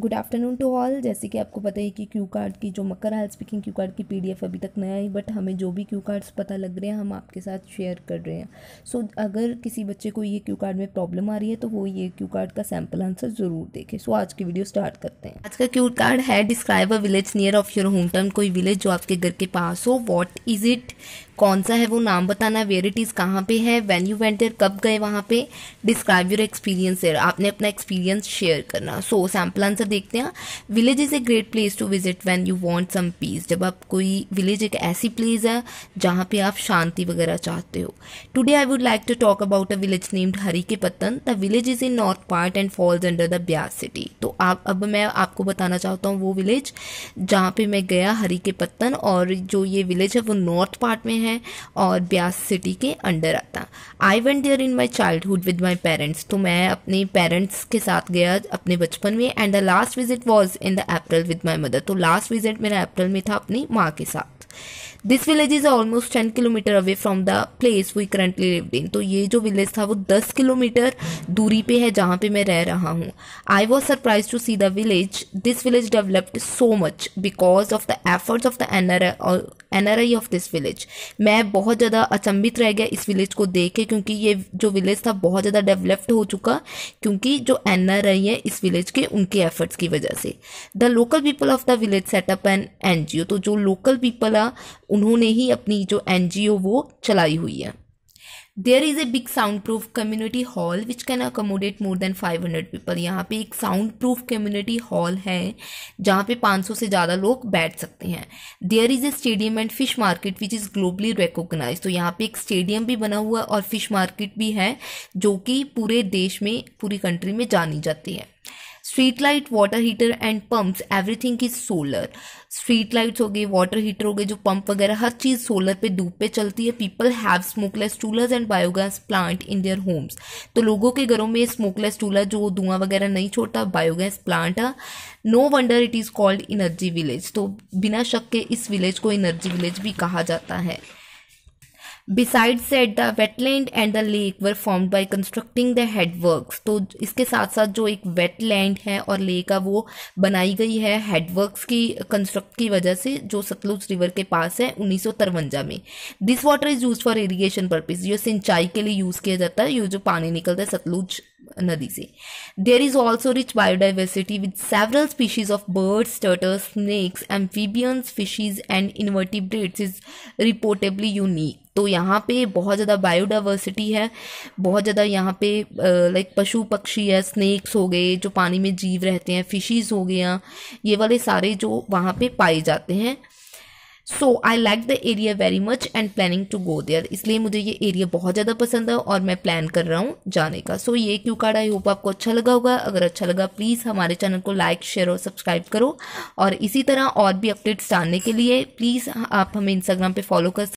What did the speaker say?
good afternoon to all जैसे कि आपको पता है कि क्यू कार्ड की जो मकर हाल स्पीकिंग क्यू कार्ड की पीडीएफ अभी तक नया ही बट हमें जो भी क्यू कार्ड्स पता लग रहे हैं हम आपके साथ शेयर कर रहे हैं सो so, अगर किसी बच्चे को ये क्यू कार्ड में प्रॉब्लम आ रही है तो वो ये क्यू कार्ड का सैम्पल आंसर ज़रूर देखे सो so, आज की वीडियो स्टार्ट करते हैं आज का क्यू कार्ड है describe a village near of your home town कोई विलेज जो आपके घर के पास हो वॉट इज़ इट कौन सा है वो नाम बताना वेयर इट इज़ कहाँ पे है वैन यू वेंट कब गए वहाँ पे डिस्क्राइब योर एक्सपीरियंस देयर आपने अपना एक्सपीरियंस शेयर करना सो सैम्पल आंसर देखते हैं village is a great place to visit when you want some peace जब आप कोई विलेज एक ऐसी प्लेस है जहाँ पे आप शांति वगैरह चाहते हो today I would like to talk about a village named Harike Pattan the village is in north part and falls under the Beas city तो आप अब मैं आपको बताना चाहता हूँ वो विलेज जहाँ पे मैं गया हरी के पत्तन और जो ये विलेज है वो नॉर्थ पार्ट में है हैं और ब्यास सिटी के अंडर आता I went there in my childhood with my parents तो मैं अपने पेरेंट्स के साथ गया अपने बचपन में and the last visit was in the April with my mother तो लास्ट विजिट मेरा अप्रैल में था अपनी माँ के साथ this village is almost ten kilometre away from the place we currently lived in तो ये जो विलेज था वो दस किलोमीटर दूरी पे है जहाँ पे मैं रह रहा हूँ I was surprise to see the village this village developed so much because of the efforts of the NRI R I of this village मैं बहुत ज़्यादा अचंभित रह गया इस विलेज को देख के क्योंकि ये जो विलेज था बहुत ज़्यादा डेवलप्ड हो चुका क्योंकि जो एन आर आई है इस विलेज के उनके एफर्ट्स की वजह से the local people of the village set up N N G O तो जो लोकल पीपल या उन्होंने ही अपनी जो एन वो चलाई हुई है there is a big sound proof community hall which can accommodate more than hundred people यहाँ पे एक साउंड प्रूफ कम्युनिटी हॉल है जहाँ पे सौ से ज़्यादा लोग बैठ सकते हैं there is a stadium and fish market which is globally recognise तो यहाँ पे एक स्टेडियम भी बना हुआ है और फिश मार्केट भी है जो कि पूरे देश में पूरी कंट्री में जानी जाती है street light water heater and pumps everything is solar street lights हो गई वाटर हीटर हो गए जो पंप वगैरह हर चीज़ सोलर पे धूप पे चलती है people have smokeless chulha and biogas plant in their homes तो लोगों के घरों में स्मोकलेस चूलर जो धुआं वगैरह नहीं छोड़ता बायोगैस प्लांट है no wonder it is called energy village तो बिना शक के इस विलेज को एनर्जी विलेज भी कहा जाता है besides at the wetland and the lake were formed by constructing the headworks तो इसके साथ साथ जो एक वेटलैंड है और लेक है वो बनाई गई है हेडवर्क्स की कंस्ट्रक्ट की वजह से जो सतलुज रिवर के पास है उन्नीस में this water is use for irrigation purpose ये सिंचाई के लिए यूज़ किया जाता है ये जो पानी निकलता है सतलुज नदी से there is also rich biodiversity with several species of birds turtle snakes amphibians fishes and invertebrates is reportedly unique तो यहाँ पे बहुत ज़्यादा बायोडाइवर्सिटी है बहुत ज़्यादा यहाँ पे लाइक पशु पक्षी है स्नेक्स हो गए जो पानी में जीव रहते हैं फिशीज़ हो गया ये वाले सारे जो वहाँ पे पाए जाते हैं so I like the area very much and planning to go there इसलिए मुझे ये एरिया बहुत ज़्यादा पसंद है और मैं प्लान कर रहा हूँ जाने का सो so, ये क्यू कार्ड आई होप आपको अच्छा लगा होगा अगर अच्छा लगा प्लीज़ हमारे चैनल को लाइक शेयर और सब्सक्राइब करो और इसी तरह और भी अपडेट्स जानने के लिए प्लीज़ आप हमें इंस्टाग्राम पर फॉलो कर